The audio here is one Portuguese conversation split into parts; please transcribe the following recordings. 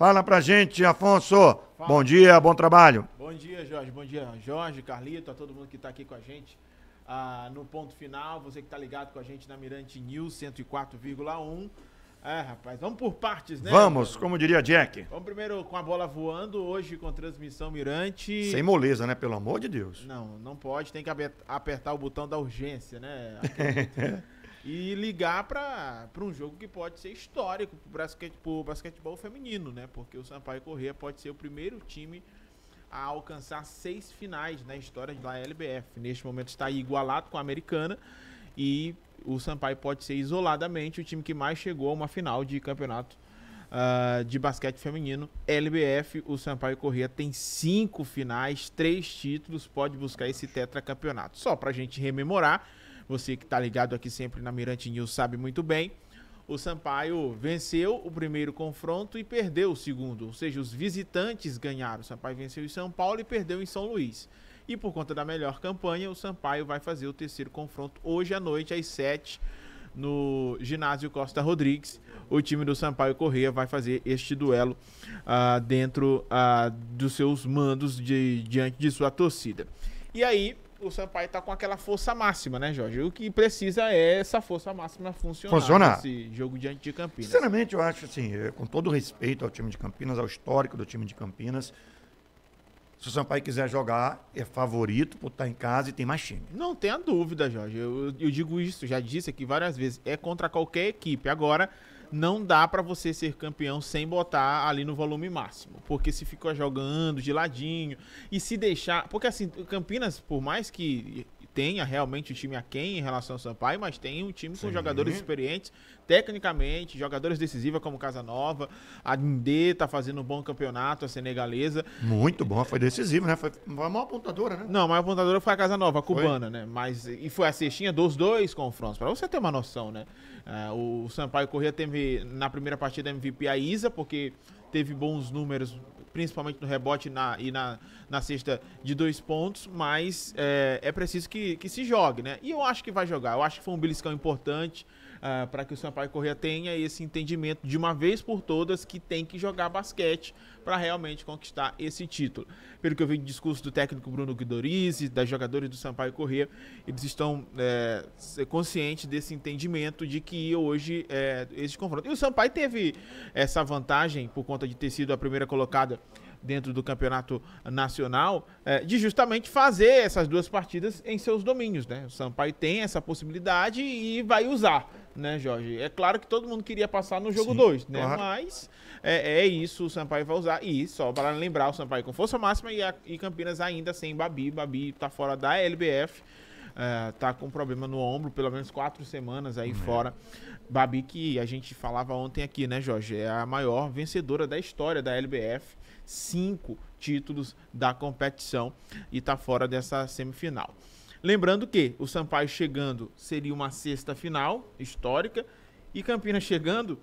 Fala pra gente, Afonso. Fala. Bom dia, bom trabalho. Bom dia, Jorge. Bom dia, Jorge, Carlito, a todo mundo que tá aqui com a gente. Ah, no ponto final, você que tá ligado com a gente na Mirante News 104,1. É, rapaz, vamos por partes, né? Vamos, como diria Jack. Vamos primeiro com a bola voando, hoje com transmissão Mirante. Sem moleza, né? Pelo amor de Deus. Não, não pode, tem que apertar o botão da urgência, né? e ligar para um jogo que pode ser histórico para o basquete, basquetebol feminino, né? Porque o Sampaio Corrêa pode ser o primeiro time a alcançar seis finais na história da LBF. Neste momento está igualado com a americana e o Sampaio pode ser isoladamente o time que mais chegou a uma final de campeonato uh, de basquete feminino. LBF, o Sampaio Corrêa tem cinco finais, três títulos, pode buscar esse tetracampeonato. Só para a gente rememorar, você que está ligado aqui sempre na Mirante News sabe muito bem. O Sampaio venceu o primeiro confronto e perdeu o segundo, ou seja, os visitantes ganharam. O Sampaio venceu em São Paulo e perdeu em São Luís. E por conta da melhor campanha, o Sampaio vai fazer o terceiro confronto hoje à noite, às sete no ginásio Costa Rodrigues. O time do Sampaio Correia vai fazer este duelo uh, dentro uh, dos seus mandos de, diante de sua torcida. E aí, o Sampaio tá com aquela força máxima, né, Jorge? O que precisa é essa força máxima funcionar nesse jogo diante de Campinas. Sinceramente, eu acho assim, é, com todo respeito ao time de Campinas, ao histórico do time de Campinas, se o Sampaio quiser jogar, é favorito por estar em casa e tem mais time. Não tenha dúvida, Jorge. Eu, eu digo isso, já disse aqui várias vezes. É contra qualquer equipe. Agora, não dá para você ser campeão sem botar ali no volume máximo, porque se ficou jogando de ladinho e se deixar, porque assim, Campinas, por mais que tenha realmente o time a quem em relação ao Sampaio, mas tem um time Sim. com jogadores experientes, tecnicamente, jogadores decisivos como Casanova, a Ndê tá fazendo um bom campeonato, a senegalesa. Muito bom, foi decisivo, né? Foi a maior apontadora, né? Não, a maior apontadora foi a Casanova, a cubana, foi? né? Mas, e foi a cestinha dos dois confrontos, para você ter uma noção, né? Uh, o Sampaio Corrêa teve na primeira partida MVP a Isa, porque teve bons números principalmente no rebote na, e na, na cesta de dois pontos, mas é, é preciso que, que se jogue, né? E eu acho que vai jogar. Eu acho que foi um beliscão importante uh, para que o Sampaio Corrêa tenha esse entendimento de uma vez por todas que tem que jogar basquete para realmente conquistar esse título. Pelo que eu vi do discurso do técnico Bruno Guidorizzi, das jogadores do Sampaio Corrêa, eles estão é, conscientes desse entendimento de que hoje é, esse confronto. E o Sampaio teve essa vantagem por conta de ter sido a primeira colocada dentro do campeonato nacional, é, de justamente fazer essas duas partidas em seus domínios, né? O Sampaio tem essa possibilidade e vai usar, né, Jorge? É claro que todo mundo queria passar no jogo 2, né? Claro. Mas é, é, isso, o Sampaio vai usar. E só para lembrar, o Sampaio com força máxima e, a, e Campinas ainda sem Babi. Babi tá fora da LBF. Uh, é, tá com problema no ombro, pelo menos quatro semanas aí uhum. fora. Babi, que a gente falava ontem aqui, né, Jorge? É a maior vencedora da história da LBF cinco títulos da competição e está fora dessa semifinal. Lembrando que o Sampaio chegando seria uma sexta final histórica e Campinas chegando,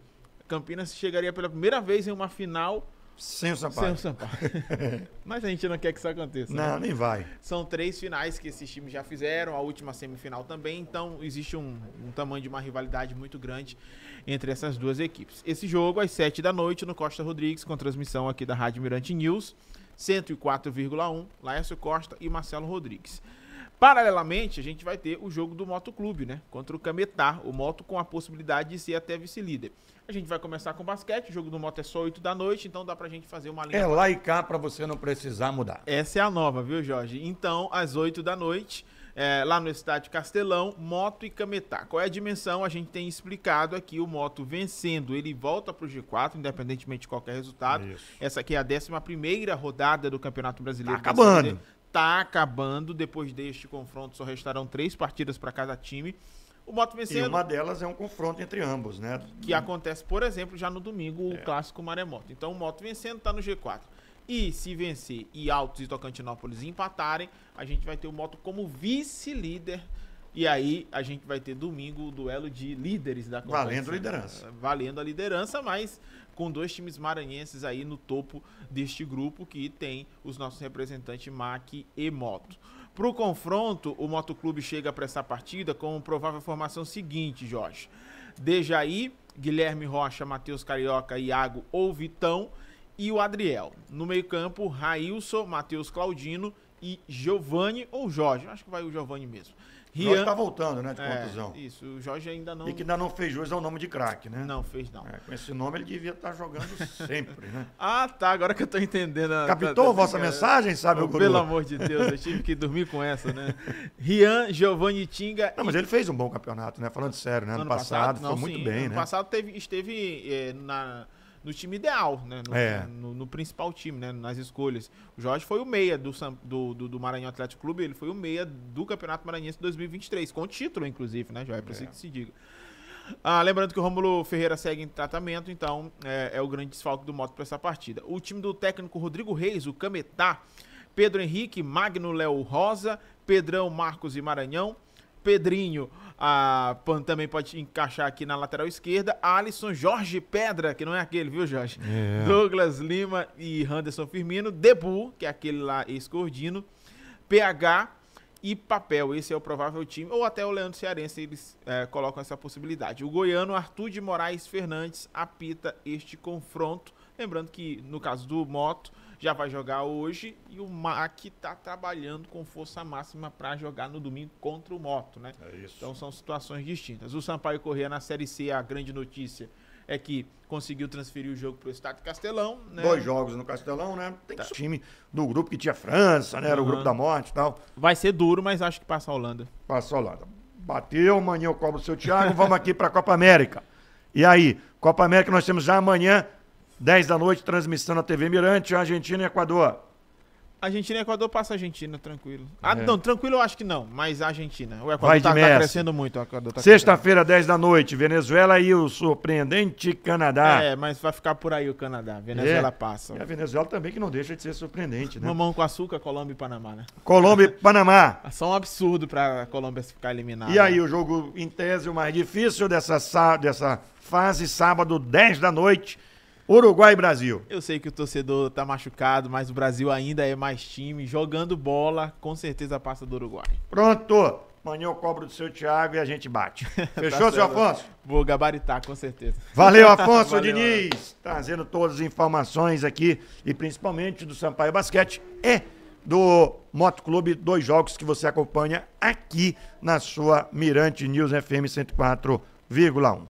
Campinas chegaria pela primeira vez em uma final sem o Sampaio. Sem o Sampaio. Mas a gente não quer que isso aconteça. Não, né? nem vai. São três finais que esses times já fizeram, a última semifinal também, então existe um, um tamanho de uma rivalidade muito grande entre essas duas equipes. Esse jogo às sete da noite no Costa Rodrigues, com transmissão aqui da Rádio Mirante News, 104,1, Laércio Costa e Marcelo Rodrigues. Paralelamente, a gente vai ter o jogo do Moto Clube, né? Contra o Cametá, o Moto com a possibilidade de ser até vice-líder. A gente vai começar com basquete, o jogo do Moto é só 8 da noite, então dá pra gente fazer uma linha. É lá e cá pra você não precisar mudar. Essa é a nova, viu, Jorge? Então, às 8 da noite, é, lá no estádio Castelão, Moto e Cametá. Qual é a dimensão? A gente tem explicado aqui, o Moto vencendo, ele volta para o G4, independentemente de qualquer resultado. Isso. Essa aqui é a 11 rodada do Campeonato Brasileiro. Tá acabando está acabando. Depois deste confronto, só restarão três partidas para cada time. O Moto venceu. E uma delas é um confronto entre ambos, né? Que acontece, por exemplo, já no domingo, o é. clássico Maremoto. Então, o Moto Vencendo está no G4. E se vencer e Altos e Tocantinópolis empatarem, a gente vai ter o Moto como vice-líder e aí a gente vai ter domingo o duelo de líderes da competição. Valendo a liderança. É, valendo a liderança, mas com dois times maranhenses aí no topo deste grupo que tem os nossos representantes MAC e Moto. Para o confronto, o Motoclube chega para essa partida com provável formação seguinte, Jorge. Dejaí, Guilherme Rocha, Matheus Carioca, Iago ou Vitão e o Adriel. No meio-campo, Railson, Matheus Claudino e Giovani ou Jorge. Acho que vai o Giovani mesmo. Rian... Jorge está voltando, né, de é, contusão. Isso, o Jorge ainda não... E que ainda não fez hoje é o nome de craque, né? Não, fez não. É, com esse nome ele devia estar tá jogando sempre, né? ah, tá, agora que eu estou entendendo. Capitou Captou a, a, a vossa mensagem, sabe, oh, Pelo amor de Deus, eu tive que dormir com essa, né? Rian, Giovanni Tinga... Não, mas ele fez um bom campeonato, né? Falando sério, né? Ano, ano passado, passado não, foi sim, muito bem, ano né? Ano passado teve, esteve eh, na no time ideal, né? No, é. no, no, principal time, né? Nas escolhas. O Jorge foi o meia do, do, do, do Maranhão Atlético Clube, ele foi o meia do Campeonato Maranhense 2023, com título, inclusive, né, Jorge? É. Preciso é. que se diga. Ah, lembrando que o Romulo Ferreira segue em tratamento, então é, é o grande desfalque do moto para essa partida. O time do técnico Rodrigo Reis, o Cametá, Pedro Henrique, Magno Léo Rosa, Pedrão, Marcos e Maranhão, Pedrinho. A Pan também pode encaixar aqui na lateral esquerda. Alisson, Jorge Pedra, que não é aquele, viu, Jorge? É. Douglas Lima e Anderson Firmino. Debu, que é aquele lá ex-cordino. PH e Papel. Esse é o provável time. Ou até o Leandro Cearense, eles é, colocam essa possibilidade. O goiano Arthur de Moraes Fernandes apita este confronto. Lembrando que no caso do Moto, já vai jogar hoje e o Mac está trabalhando com força máxima para jogar no domingo contra o Moto, né? É isso. Então são situações distintas. O Sampaio Corrêa na Série C, a grande notícia é que conseguiu transferir o jogo para o de Castelão, né? Dois jogos no Castelão, né? Tem tá. time do grupo que tinha França, né? Era uhum. o grupo da morte e tal. Vai ser duro, mas acho que passa a Holanda. Passa a Holanda. Bateu, amanhã eu cobro o seu Thiago, vamos aqui para a Copa América. E aí, Copa América nós temos já amanhã 10 da noite, transmissão na TV Mirante, Argentina e Equador. Argentina e Equador passa a Argentina, tranquilo. Ah, é. não, tranquilo eu acho que não, mas a Argentina. O Equador tá, tá, crescendo muito. Tá Sexta-feira, 10 da noite, Venezuela e o surpreendente Canadá. É, mas vai ficar por aí o Canadá. Venezuela é. passa. E a Venezuela também que não deixa de ser surpreendente, né? Mamão com açúcar, Colômbia e Panamá, né? Colômbia e Panamá. só um absurdo pra Colômbia ficar eliminada. E aí, o jogo, em tese, o mais difícil dessa, dessa fase, sábado, 10 da noite, Uruguai e Brasil. Eu sei que o torcedor tá machucado, mas o Brasil ainda é mais time. Jogando bola, com certeza passa do Uruguai. Pronto. Amanhã eu cobro do seu Thiago e a gente bate. Tá Fechou, tá seu Afonso? Vou gabaritar, com certeza. Valeu, Afonso Valeu, Diniz, mano. trazendo todas as informações aqui e principalmente do Sampaio Basquete e do Moto dois jogos que você acompanha aqui na sua Mirante News FM 104,1.